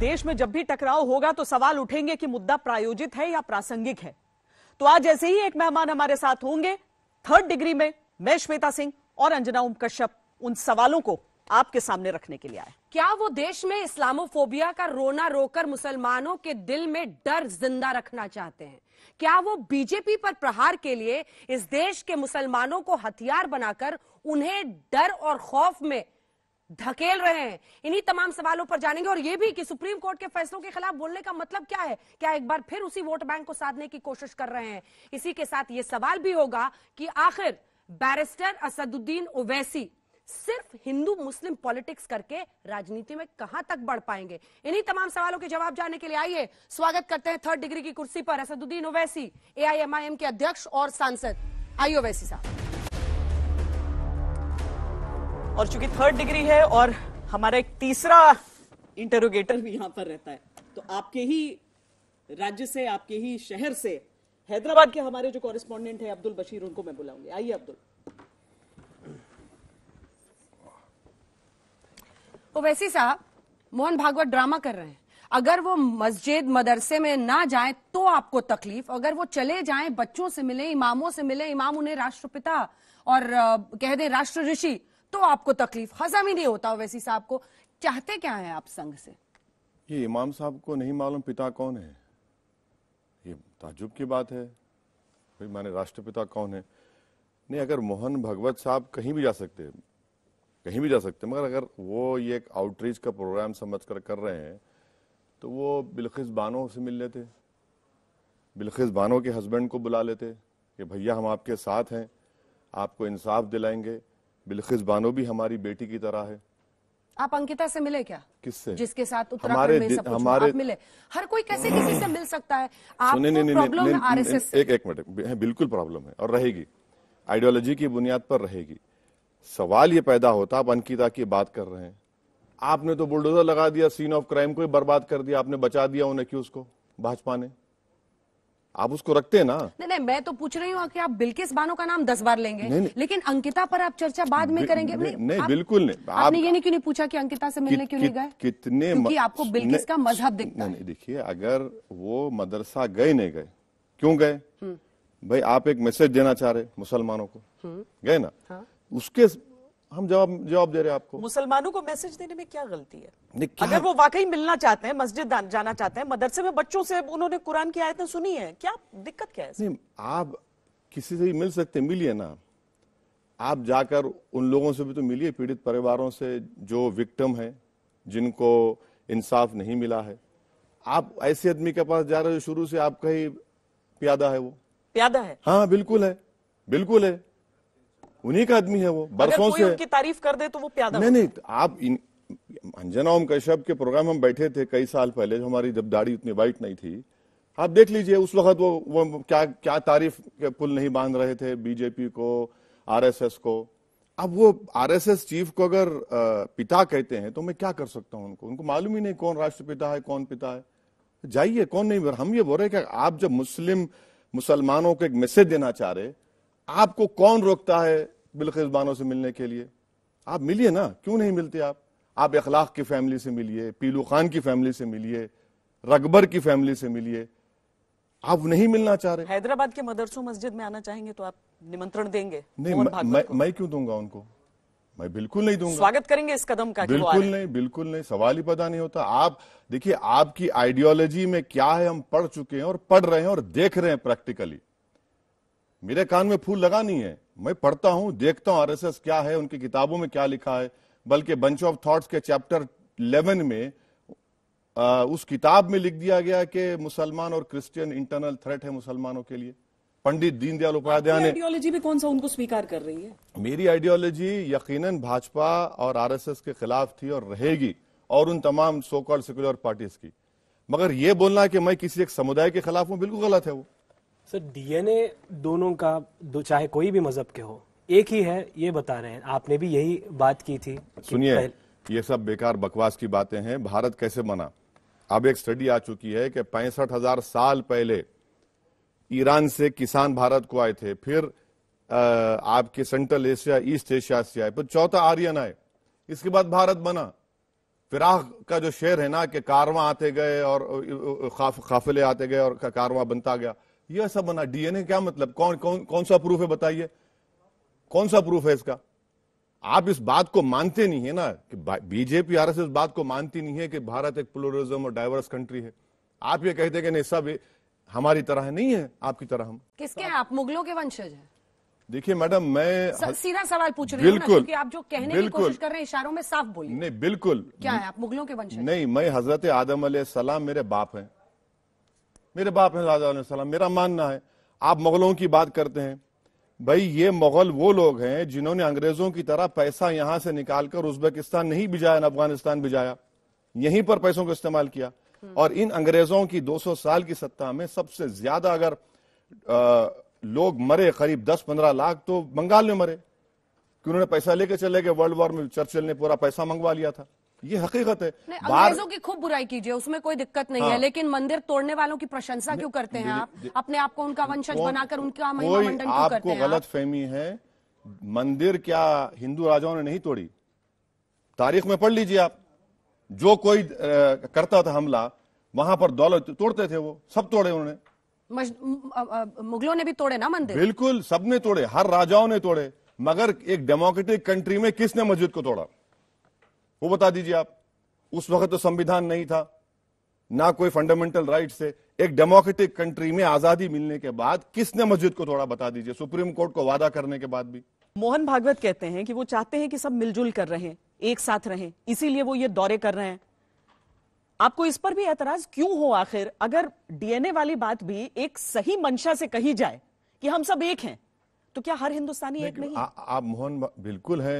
देश में जब भी टकराव होगा तो सवाल उठेंगे कि मुद्दा प्रायोजित है या प्रासंगिक है तो आज ऐसे ही एक मेहमान हमारे साथ होंगे थर्ड डिग्री में मैं श्वेता सिंह और अंजना उम कश्यप उन सवालों को आपके सामने रखने के लिए आए क्या वो देश में इस्लामोफोबिया का रोना रोकर मुसलमानों के दिल में डर जिंदा रखना चाहते हैं क्या वो बीजेपी पर प्रहार के लिए इस देश के मुसलमानों को हथियार बनाकर उन्हें डर और खौफ में धकेल रहे हैं इन्हीं तमाम सवालों पर जानेंगे और ये भी कि सुप्रीम कोर्ट के फैसलों के खिलाफ बोलने का मतलब क्या है क्या एक बार फिर उसी वोट बैंक को साधने की कोशिश कर रहे हैं इसी के साथ ये सवाल भी होगा कि आखिर बैरिस्टर असदुद्दीन ओवैसी सिर्फ हिंदू मुस्लिम पॉलिटिक्स करके राजनीति में कहां तक बढ़ पाएंगे इन्हीं तमाम सवालों के जवाब जानने के लिए आइए स्वागत करते हैं थर्ड डिग्री की कुर्सी पर असदुद्दीन ओवैसी एआईएमआईएम के अध्यक्ष और सांसद आइए ओवैसी साहब और चूंकि थर्ड डिग्री है और हमारा एक तीसरा इंटरोगेटर भी यहाँ पर रहता है तो आपके ही राज्य से आपके ही शहर से हैदराबाद के हमारे जो कॉरेस्पॉन्डेंट है अब्दुल बशीर उनको मैं बुलाऊंगी आइए अब्दुल ओवैसी तो साहब मोहन भागवत ड्रामा कर रहे हैं अगर वो मस्जिद मदरसे में ना जाए तो आपको तकलीफ अगर वो चले जाए बच्चों से मिले इमामों से मिले इमाम उन्हें राष्ट्रपिता और कह दें राष्ट्र ऋषि तो आपको तकलीफ हजम ही नहीं होता वैसी साहब को चाहते क्या है आप संघ से ये इमाम साहब को नहीं मालूम पिता कौन है ये ताजुब की बात है भाई माने राष्ट्रपिता कौन है नहीं अगर मोहन भगवत साहब कहीं भी जा सकते कहीं भी जा सकते मगर अगर वो ये एक आउटरीच का प्रोग्राम समझ कर कर रहे हैं तो वो बिलखिस बानो से मिल लेते बिलखिस बानो के हस्बैंड को बुला लेते कि भैया हम आपके साथ हैं आपको इंसाफ दिलाएंगे बिलखिस बानो भी हमारी बेटी की तरह है आप अंकिता से मिले क्या किससे जिसके साथ हमारे में सब हमारे मिले हर कोई कैसे किसी से मिल सकता है आपको प्रॉब्लम है आरएसएस एक एक मिनट हाँ, बिल्कुल प्रॉब्लम है और रहेगी आइडियोलॉजी की बुनियाद पर रहेगी सवाल ये पैदा होता आप अंकिता की बात कर रहे हैं आपने तो बुलडोजर लगा दिया सीन ऑफ क्राइम को बर्बाद कर दिया आपने बचा दिया उन्हें क्यों उसको भाजपा ने आप उसको रखते हैं ना नहीं नहीं मैं तो पूछ रही हूँ कि आप बिल्किस बानो का नाम दस बार लेंगे नहीं, नहीं, लेकिन अंकिता पर आप चर्चा बाद में करेंगे नहीं, नहीं नहीं बिल्कुल नहीं आप, आपने ये नहीं क्यों नहीं पूछा कि अंकिता से मिलने कि, क्यों नहीं गए कितने क्योंकि आपको बिल्किस का मजहब दिखता नहीं, देखिए अगर वो मदरसा गए नहीं गए क्यों गए हम्म। भाई आप एक मैसेज देना चाह रहे मुसलमानों को हम्म। गए ना हाँ। उसके हम जवाब जवाब दे रहे हैं आपको मुसलमानों को मैसेज देने में क्या गलती है क्या? अगर वो वाकई मिलना चाहते हैं मस्जिद जाना चाहते हैं मदरसे में बच्चों से उन्होंने कुरान की आयतें सुनी है क्या दिक्कत क्या है आप किसी से भी मिल सकते मिलिए ना आप जाकर उन लोगों से भी तो मिलिए पीड़ित परिवारों से जो विक्टम है जिनको इंसाफ नहीं मिला है आप ऐसे आदमी के पास जा रहे हो शुरू से आपका ही प्यादा है वो प्यादा है हाँ बिल्कुल है बिल्कुल है उन्हीं का आदमी है वो बरसों से उनकी तारीफ कर दे तो वो प्यादा नहीं नहीं आप इन अंजना ओम कश्यप के प्रोग्राम हम बैठे थे कई साल पहले जो हमारी जब दाढ़ी उतनी वाइट नहीं थी आप देख लीजिए उस वक्त वो वो क्या क्या तारीफ के पुल नहीं बांध रहे थे बीजेपी को आरएसएस को अब वो आरएसएस चीफ को अगर पिता कहते हैं तो मैं क्या कर सकता हूं उनको उनको मालूम ही नहीं कौन राष्ट्रपिता है कौन पिता है जाइए कौन नहीं हम ये बोल रहे हैं कि आप जब मुस्लिम मुसलमानों को एक मैसेज देना चाह रहे आपको कौन रोकता है बिलखिजबानों से मिलने के लिए आप मिलिए ना क्यों नहीं मिलते आप आप अखलाक की फैमिली से मिलिए पीलू खान की फैमिली से मिलिए रकबर की फैमिली से मिलिए आप नहीं मिलना चाह रहे हैदराबाद के मदरसों मस्जिद में आना चाहेंगे तो आप निमंत्रण देंगे नहीं मैं, मैं क्यों दूंगा उनको मैं बिल्कुल नहीं दूंगा स्वागत करेंगे इस कदम का बिल्कुल नहीं बिल्कुल नहीं सवाल ही पता नहीं होता आप देखिए आपकी आइडियोलॉजी में क्या है हम पढ़ चुके हैं और पढ़ रहे हैं और देख रहे हैं प्रैक्टिकली मेरे कान में फूल लगा नहीं है मैं पढ़ता हूं देखता हूं आरएसएस क्या है उनकी किताबों में क्या लिखा है बल्कि बंच ऑफ थॉट्स के चैप्टर 11 में आ, उस किताब में लिख दिया गया कि मुसलमान और क्रिश्चियन इंटरनल थ्रेट है मुसलमानों के लिए पंडित दीनदयाल उपाध्याय ने आइडियोलॉजी भी कौन सा उनको स्वीकार कर रही है मेरी आइडियोलॉजी यकीनन भाजपा और आरएसएस के खिलाफ थी और रहेगी और उन तमाम सोकॉल सेक्युलर पार्टीज की मगर यह बोलना कि मैं किसी एक समुदाय के खिलाफ हूं बिल्कुल गलत है वो सर डीएनए दोनों का दो चाहे कोई भी मजहब के हो एक ही है ये बता रहे हैं आपने भी यही बात की थी सुनिए ये सब बेकार बकवास की बातें हैं भारत कैसे बना अब एक स्टडी आ चुकी है कि पैंसठ हजार साल पहले ईरान से किसान भारत को आए थे फिर आपके सेंट्रल एशिया ईस्ट एशिया से आए फिर चौथा आर्यन आए इसके बाद भारत बना फिराह का जो शेर है ना कि कारवा आते गए और काफिले आते गए और कारवा बनता गया यह सब बना डीएनए क्या मतलब कौन कौन कौन सा प्रूफ है बताइए कौन सा प्रूफ है इसका आप इस बात को मानते नहीं है ना कि बीजेपी आरएसएस एस बात को मानती नहीं है कि भारत एक प्लोरिज्म और डाइवर्स कंट्री है आप ये कहते कि नहीं सब हमारी तरह है, नहीं है आपकी तरह हम किसके तो आप मुगलों के वंशज हैं देखिए मैडम मैं स, सीधा सवाल पूछ रही हूँ आप जो कहने की कोशिश कर रहे हैं इशारों में साफ बोलिए नहीं बिल्कुल क्या है आप मुगलों के वंशज नहीं मैं हजरत आदम सलाम मेरे बाप हैं मेरे बाप है सलाम मेरा मानना है आप मुगलों की बात करते हैं भाई ये मुगल वो लोग हैं जिन्होंने अंग्रेजों की तरह पैसा यहां से निकालकर उज्बेकिस्तान नहीं भिजाया अफगानिस्तान भिजाया यहीं पर पैसों को इस्तेमाल किया हम्म। और इन अंग्रेजों की 200 साल की सत्ता में सबसे ज्यादा अगर आ, लोग मरे करीब 10-15 लाख तो बंगाल में मरे कि उन्होंने पैसा लेके चले गए वर्ल्ड वॉर में चर्चिल ने पूरा पैसा मंगवा लिया था ये हकीकत है अंग्रेजों की खूब बुराई कीजिए उसमें कोई दिक्कत नहीं हाँ। है लेकिन मंदिर तोड़ने वालों की प्रशंसा क्यों करते हैं आप अपने आप को उनका वंशज बनाकर उनका महिमा मंडन क्यों करते हैं गलत फहमी है मंदिर क्या हिंदू राजाओं ने नहीं तोड़ी तारीख में पढ़ लीजिए आप जो कोई करता था हमला वहां पर दौलत तोड़ते थे वो सब तोड़े उन्होंने मुगलों ने भी तोड़े ना मंदिर बिल्कुल सबने तोड़े हर राजाओं ने तोड़े मगर एक डेमोक्रेटिक कंट्री में किसने मस्जिद को तोड़ा वो बता दीजिए आप उस वक्त तो संविधान नहीं था ना कोई फंडामेंटल राइट थे एक डेमोक्रेटिक कंट्री में आजादी मिलने के बाद किसने मस्जिद को थोड़ा बता दीजिए सुप्रीम कोर्ट को वादा करने के बाद भी मोहन भागवत कहते हैं कि वो चाहते हैं कि सब मिलजुल कर रहे एक साथ रहे इसीलिए वो ये दौरे कर रहे हैं आपको इस पर भी एतराज क्यों हो आखिर अगर डीएनए वाली बात भी एक सही मंशा से कही जाए कि हम सब एक हैं तो क्या हर हिंदुस्तानी एक नहीं आप मोहन बिल्कुल है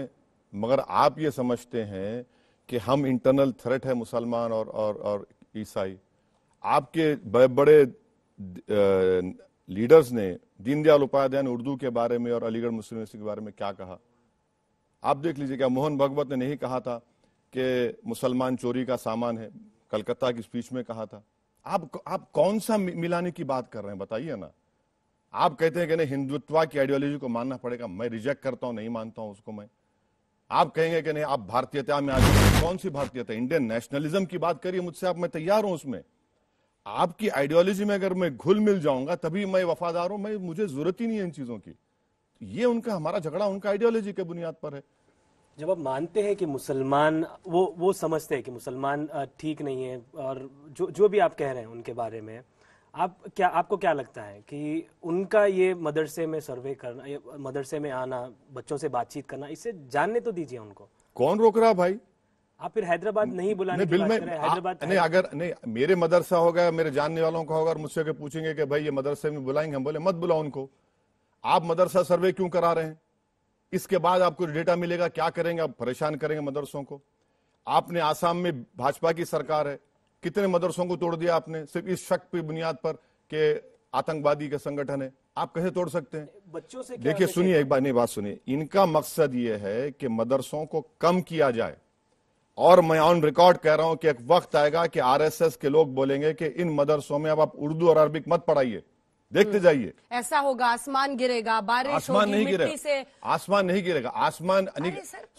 मगर आप ये समझते हैं कि हम इंटरनल थ्रेट है मुसलमान और और और ईसाई आपके बड़े बड़े लीडर्स ने दीनदयाल उपाध्याय ने उर्दू के बारे में और अलीगढ़ मुस्लिम के बारे में क्या कहा आप देख लीजिए क्या मोहन भगवत ने नहीं कहा था कि मुसलमान चोरी का सामान है कलकत्ता की स्पीच में कहा था आप आप कौन सा मिलाने की बात कर रहे हैं बताइए ना आप कहते हैं कि नहीं हिंदुत्व की आइडियोलॉजी को मानना पड़ेगा मैं रिजेक्ट करता हूं नहीं मानता हूं उसको मैं आप कहेंगे कि नहीं आप भारतीयता में आ जाए कौन सी भारतीयता इंडियन नेशनलिज्म की बात करिए मुझसे आप मैं तैयार हूं उसमें आपकी आइडियोलॉजी में अगर मैं घुल मिल जाऊंगा तभी मैं वफादार हूं मैं मुझे जरूरत ही नहीं है इन चीजों की ये उनका हमारा झगड़ा उनका आइडियोलॉजी के बुनियाद पर है जब आप मानते हैं कि मुसलमान वो वो समझते हैं कि मुसलमान ठीक नहीं है और जो जो भी आप कह रहे हैं उनके बारे में आप क्या आपको क्या लगता है कि उनका ये मदरसे में सर्वे करना मदरसे में आना बच्चों से बातचीत करना इससे जानने तो दीजिए उनको कौन रोक रहा भाई आप फिर हैदराबाद नहीं बुलाने नहीं, बिल में हैदराबाद नहीं अगर नहीं मेरे मदरसा होगा मेरे जानने वालों का होगा और मुझसे के पूछेंगे कि भाई ये मदरसे में बुलाएंगे हम बोले मत बुलाओ उनको आप मदरसा सर्वे क्यों करा रहे हैं इसके बाद आपको डेटा मिलेगा क्या करेंगे आप परेशान करेंगे मदरसों को आपने आसाम में भाजपा की सरकार है कितने मदरसों को तोड़ दिया आपने सिर्फ इस शक की बुनियाद पर के आतंकवादी का संगठन है आप कैसे तोड़ सकते हैं बच्चों से देखिए सुनिए एक बार नहीं बात सुनिए इनका मकसद यह है कि मदरसों को कम किया जाए और मैं ऑन रिकॉर्ड कह रहा हूं कि एक वक्त आएगा कि आरएसएस के लोग बोलेंगे कि इन मदरसों में अब आप उर्दू और अरबिक मत पढ़ाइए देखते हम्म। जाइए ऐसा होगा आसमान गिरेगा बारिश आसमान नहीं गिरेगा से आसमान नहीं गिरेगा आसमान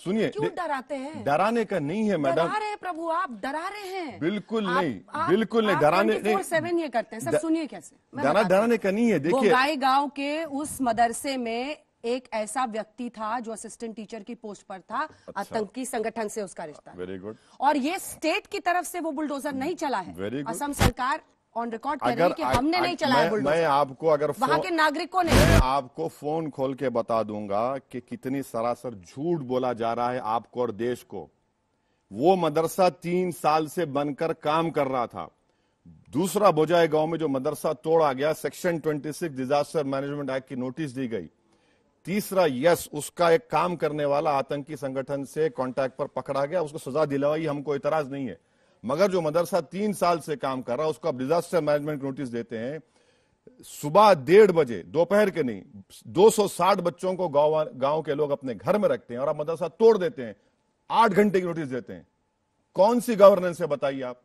सुनिए क्यों डराते हैं डराने का नहीं है मैडम डरा रहे प्रभु आप डरा रहे हैं बिल्कुल आप, नहीं आप, बिल्कुल आप, नहीं डराने सेवन ये करते हैं सर सुनिए कैसे डरा डराने का नहीं है देखिए गाय गांव के उस मदरसे में एक ऐसा व्यक्ति था जो असिस्टेंट टीचर की पोस्ट पर था अच्छा। आतंकी संगठन से उसका रिश्ता वेरी गुड और ये स्टेट की तरफ से वो बुलडोजर नहीं चला है असम सरकार ऑन रिकॉर्ड कर रहे हैं कि हमने नहीं चलाया मैं, मैं आपको अगर वहां के नागरिकों ने मैं आपको फोन खोल के बता दूंगा कि कितनी सरासर झूठ बोला जा रहा है आपको और देश को वो मदरसा तीन साल से बनकर काम कर रहा था दूसरा बोझाए गांव में जो मदरसा तोड़ा गया सेक्शन 26 डिजास्टर मैनेजमेंट एक्ट की नोटिस दी गई तीसरा यस उसका एक काम करने वाला आतंकी संगठन से कांटेक्ट पर पकड़ा गया उसको सजा दिलवाई हमको इतराज नहीं है मगर जो मदरसा तीन साल से काम कर रहा है उसको आप डिजास्टर मैनेजमेंट नोटिस देते हैं सुबह डेढ़ बजे दोपहर के नहीं 260 बच्चों को गांव गांव के लोग अपने घर में रखते हैं और आप मदरसा तोड़ देते हैं आठ घंटे की नोटिस देते हैं कौन सी गवर्नेंस है बताइए आप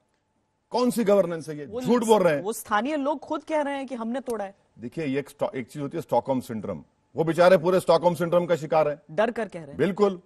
कौन सी गवर्नेंस है ये झूठ बोल रहे हैं वो स्थानीय लोग खुद कह रहे हैं कि हमने तोड़ा है देखिए ये एक, एक चीज होती है स्टॉकहोम सिंड्रोम वो बेचारे पूरे स्टॉकहोम सिंड्रोम का शिकार है डर कर कह रहे हैं बिल्कुल